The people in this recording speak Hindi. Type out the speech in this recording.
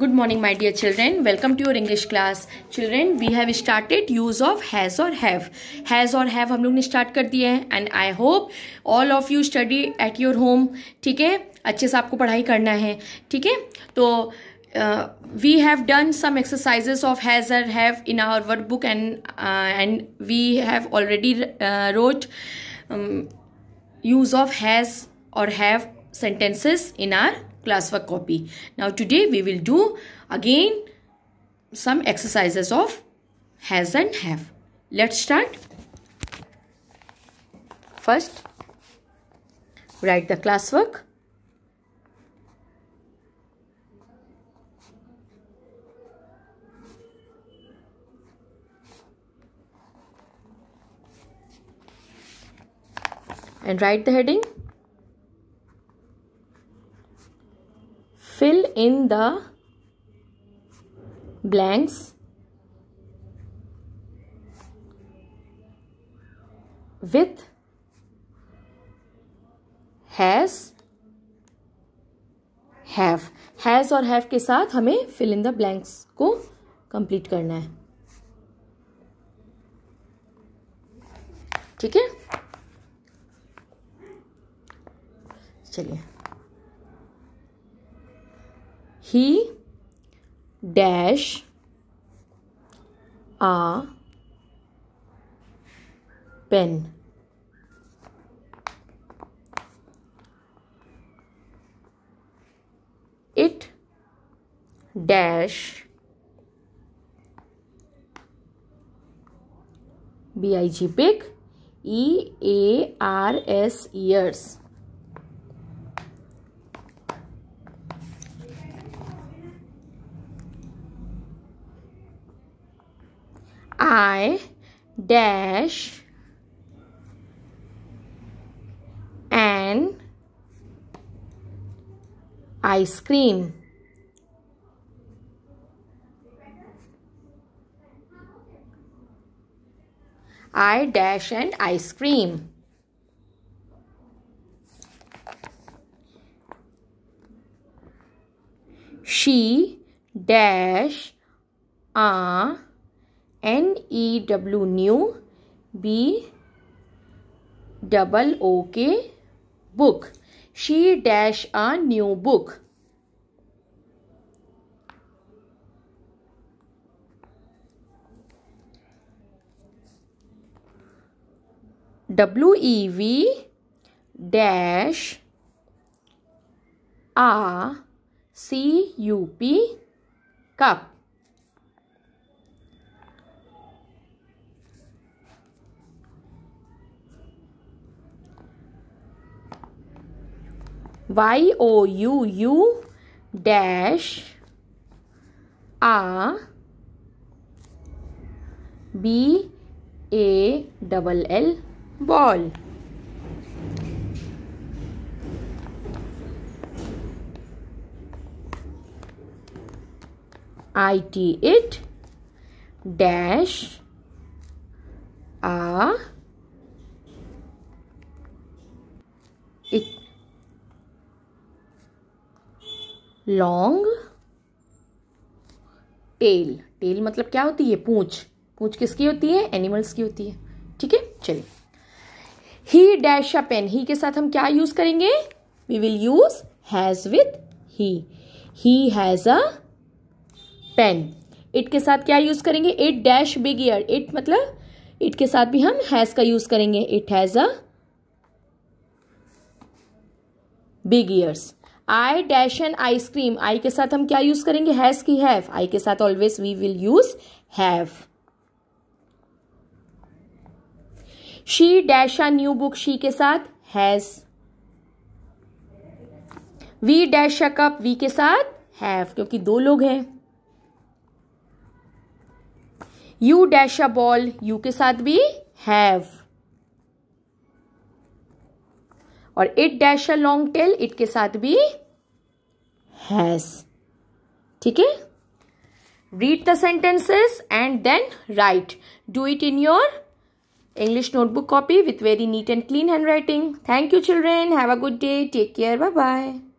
Good morning my dear children welcome to your English class children we have started use of has और हैव हैज़ और हैव हम लोग ने स्टार्ट कर दिया है and I hope all of you study at your home ठीक है अच्छे से आपको पढ़ाई करना है ठीक है तो we have done some exercise of has और have in our work book and and we have already wrote use of has और have sentences in our classwork copy. Now today we will do again some exercises of has and have. Let's start. First, write the classwork. And write the heading fill in the blanks with has have has और हैव के साथ हमें फिल इन द ब्लैंक्स को कंप्लीट करना है ठीक है चलिए he dash a pen it dash big pig e a r s ears I dash an ice cream. I dash and ice cream. She dash a N E W new B double O K book. She dash a new book. W E V dash a C U P cup. Y O U U dash A B A double L ball. IT it dash a it long tail tail मतलब क्या होती है पूछ पूछ किसकी होती है एनिमल्स की होती है ठीक है चलिए ही डैश अ पेन ही के साथ हम क्या यूज करेंगे we will use has with he he has a pen it के साथ क्या यूज करेंगे it dash big ear it मतलब इट के साथ भी हम हैज का यूज करेंगे it has a big ears I dash an ice cream I के साथ हम क्या यूज करेंगे हैज की हैव आई के साथ always we will use have she dash a new book she के साथ has we dash a cup we के साथ हैव क्योंकि दो लोग हैं you dash a ball you के साथ भी हैव और it dash a long tail it के साथ भी has ठीक है read the sentences and then write do it in your english notebook copy with very neat and clean handwriting thank you children have a good day take care bye bye